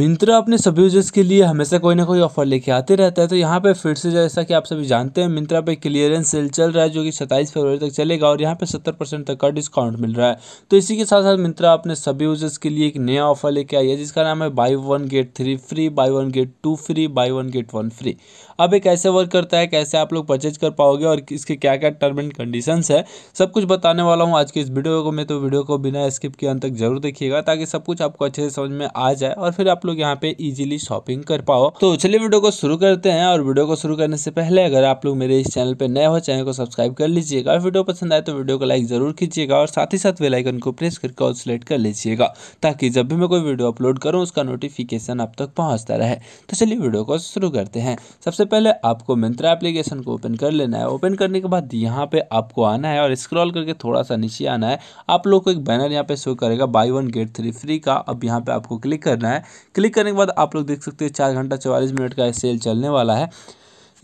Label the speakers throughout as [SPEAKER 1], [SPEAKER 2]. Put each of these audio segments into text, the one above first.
[SPEAKER 1] मिंत्रा अपने सभी यूजर्स के लिए हमेशा कोई ना कोई ऑफर लेके आते रहता है तो यहाँ पे फिर से जैसा कि आप सभी जानते हैं मिंत्रा पे क्लियरेंस सेल चल रहा है जो कि 27 फरवरी तक चलेगा और यहाँ पे 70 परसेंट तक का डिस्काउंट मिल रहा है तो इसी के साथ साथ मिंत्रा अपने सभी यूजर्स के लिए एक नया ऑफर लेके आई है जिसका नाम है buy one get three free buy one get two free buy one get one free अब ये कैसे वर्क करता है कैसे आप लोग परचेज कर पाओगे और इसके क्या क्या टर्म एंड कंडीशन है सब कुछ बताने वाला हूँ आज के इस वीडियो को मैं तो वीडियो को बिना स्किप के अंत तक जरूर देखिएगा ताकि सब कुछ आपको अच्छे से समझ में आ जाए और फिर आप आप लोग यहाँ पे इजीली शॉपिंग कर पाओ तो चलिए वीडियो को शुरू करते हैं और वीडियो को शुरू करने से पहले अगर आप लोग मेरे इस चैनल पर नए हो चैनल को सब्सक्राइब कर लीजिएगा और वीडियो पसंद आए तो वीडियो को लाइक जरूर कीजिएगा और साथ ही साथ वेलाइकन को प्रेस करके और सिलेक्ट कर लीजिएगा ताकि जब भी मैं कोई वीडियो अपलोड करूँ उसका नोटिफिकेशन आप तक पहुँचता रहे तो चलिए वीडियो को शुरू करते हैं सबसे पहले आपको मिंत्रा एप्लीकेशन को ओपन कर लेना है ओपन करने के बाद यहाँ पे आपको आना है और स्क्रॉल करके थोड़ा सा नीचे आना है आप लोग को एक बैनर यहाँ पे शो करेगा buy one get three free का अब यहाँ पे आपको क्लिक करना है क्लिक करने के बाद आप लोग देख सकते हैं चार घंटा चवालीस मिनट का सेल चलने वाला है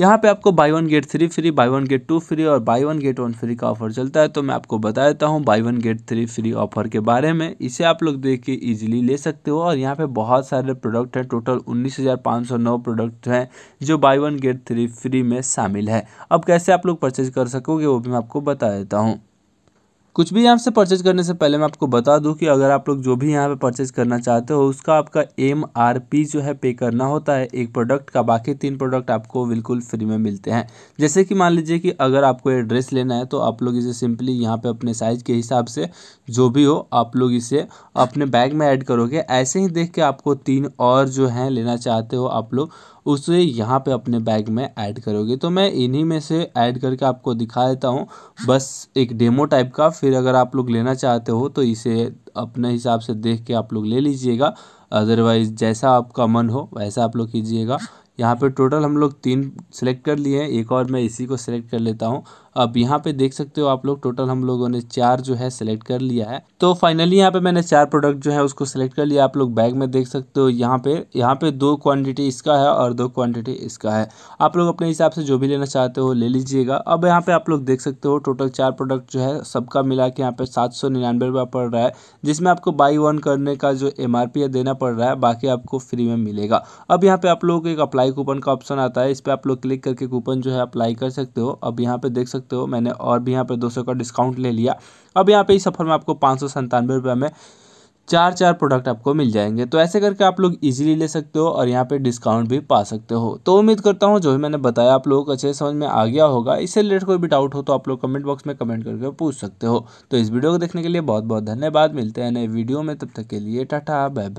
[SPEAKER 1] यहाँ पे आपको buy one get three free buy one get two free और buy one get one free का ऑफर चलता है तो मैं आपको बता देता हूँ buy one get three free offer के बारे में इसे आप लोग देख के ईजिली ले सकते हो और यहाँ पे बहुत सारे प्रोडक्ट हैं टोटल उन्नीस हज़ार पाँच सौ नौ प्रोडक्ट हैं जो buy one get three free में शामिल है अब कैसे आप लोग परचेज कर सकोगे वो भी मैं आपको बता देता हूँ कुछ भी यहाँ से परचेज करने से पहले मैं आपको बता दूँ कि अगर आप लोग जो भी यहाँ पे परचेज करना चाहते हो उसका आपका एम आर पी जो है पे करना होता है एक प्रोडक्ट का बाकी तीन प्रोडक्ट आपको बिल्कुल फ्री में मिलते हैं जैसे कि मान लीजिए कि अगर आपको ये ड्रेस लेना है तो आप लोग इसे सिंपली यहाँ पे अपने साइज के हिसाब से जो भी हो आप लोग इसे अपने बैग में ऐड करोगे ऐसे ही देख के आपको तीन और जो हैं लेना चाहते हो आप लोग उसे यहाँ पे अपने बैग में ऐड करोगे तो मैं इन्हीं में से ऐड करके आपको दिखा देता हूँ बस एक डेमो टाइप का फिर अगर आप लोग लेना चाहते हो तो इसे अपने हिसाब से देख के आप लोग ले लीजिएगा अदरवाइज़ जैसा आपका मन हो वैसा आप लोग कीजिएगा यहाँ पे टोटल हम लोग तीन सेलेक्ट कर लिए हैं एक और मैं इसी को सिलेक्ट कर लेता हूँ अब यहाँ पे देख सकते हो आप लोग टोटल हम लोगों ने चार जो है सिलेक्ट कर लिया है तो फाइनली यहाँ पे मैंने चार प्रोडक्ट जो है उसको सिलेक्ट कर लिया आप लोग बैग में देख सकते हो यहाँ पे यहाँ पे दो क्वांटिटी इसका है और दो क्वांटिटी इसका है आप लोग अपने हिसाब से जो भी लेना चाहते हो ले लीजिएगा अब यहाँ पे आप लोग देख सकते हो टोटल चार प्रोडक्ट जो है सबका मिला के यहाँ पे सात सौ निन्यानवे रुपये पड़ रहा है जिसमें आपको बाई वन करने का जो एम है देना पड़ रहा है बाकी आपको फ्री में मिलेगा अब यहाँ पे आप लोग एक अप्लाई अप्लाई कूपन का ऑप्शन आता है इस पर आप लोग क्लिक करके कूपन जो है अप्लाई कर सकते हो अब यहाँ पे देख सकते हो मैंने और भी यहाँ पे दो का डिस्काउंट ले लिया अब यहाँ पे इस सफर में आपको पाँच सौ में चार चार प्रोडक्ट आपको मिल जाएंगे तो ऐसे करके आप लोग इजीली ले सकते हो और यहाँ पे डिस्काउंट भी पा सकते हो तो उम्मीद करता हूँ जो भी मैंने बताया आप लोगों को अच्छे समझ में आ गया होगा इससे रिलेटेड कोई भी डाउट हो तो आप लोग कमेंट बॉक्स में कमेंट करके पूछ सकते हो तो इस वीडियो को देखने के लिए बहुत बहुत धन्यवाद मिलते हैं नए वीडियो में तब तक के लिए टाटा बाय